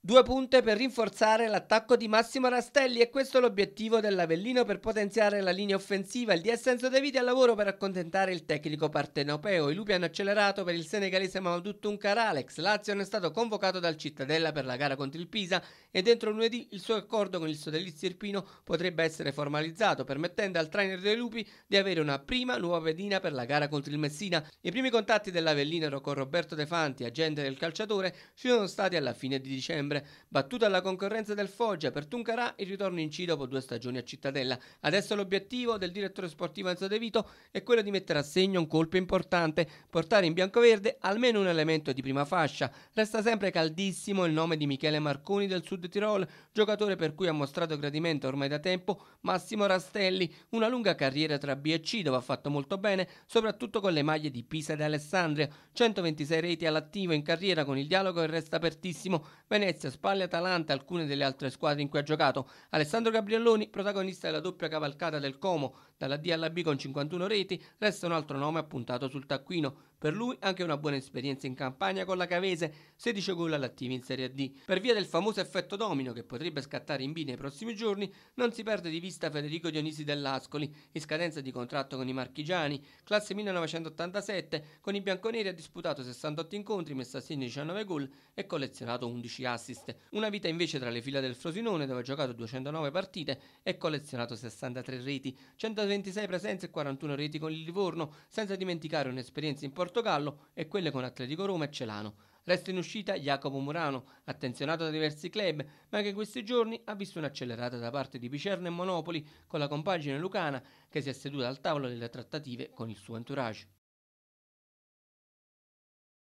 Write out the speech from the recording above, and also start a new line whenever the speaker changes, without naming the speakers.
Due punte per rinforzare l'attacco di Massimo Rastelli e questo è l'obiettivo dell'Avellino per potenziare la linea offensiva. Il dissenso De viti al lavoro per accontentare il tecnico partenopeo. I lupi hanno accelerato per il senegalese Maudou Tunkar. Alex Lazion è stato convocato dal Cittadella per la gara contro il Pisa e dentro lunedì il suo accordo con il sodalizio Irpino potrebbe essere formalizzato permettendo al trainer dei lupi di avere una prima nuova pedina per la gara contro il Messina. I primi contatti dell'Avellino con Roberto De Fanti, agente del calciatore, ci sono stati alla fine di dicembre settembre. Battuta alla concorrenza del Foggia, per Tuncarà il ritorno in C dopo due stagioni a Cittadella. Adesso l'obiettivo del direttore sportivo Enzo De Vito è quello di mettere a segno un colpo importante, portare in biancoverde almeno un elemento di prima fascia. Resta sempre caldissimo il nome di Michele Marconi del Sud Tirol, giocatore per cui ha mostrato gradimento ormai da tempo Massimo Rastelli, una lunga carriera tra B e C dove ha fatto molto bene, soprattutto con le maglie di Pisa ed Alessandria, 126 reti all'attivo in carriera con il dialogo e resta apertissimo. Venezia Venezia, Spagna, Atalanta e alcune delle altre squadre in cui ha giocato. Alessandro Gabrielloni, protagonista della doppia cavalcata del Como, dalla D alla B con 51 reti, resta un altro nome appuntato sul taccuino. Per lui anche una buona esperienza in campagna con la Cavese, 16 gol all'attivo in Serie D. Per via del famoso effetto domino che potrebbe scattare in B nei prossimi giorni, non si perde di vista Federico Dionisi dell'Ascoli, in scadenza di contratto con i marchigiani. Classe 1987, con i bianconeri ha disputato 68 incontri, messo a segno 19 gol e collezionato 11 assi assist. Una vita invece tra le fila del Frosinone, dove ha giocato 209 partite e collezionato 63 reti, 126 presenze e 41 reti con il Livorno, senza dimenticare un'esperienza in Portogallo e quelle con Atletico Roma e Celano. Resta in uscita Jacopo Murano, attenzionato da diversi club, ma che in questi giorni ha visto un'accelerata da parte di Picerno e Monopoli con la compagine lucana che si è seduta al tavolo delle trattative con il suo entourage.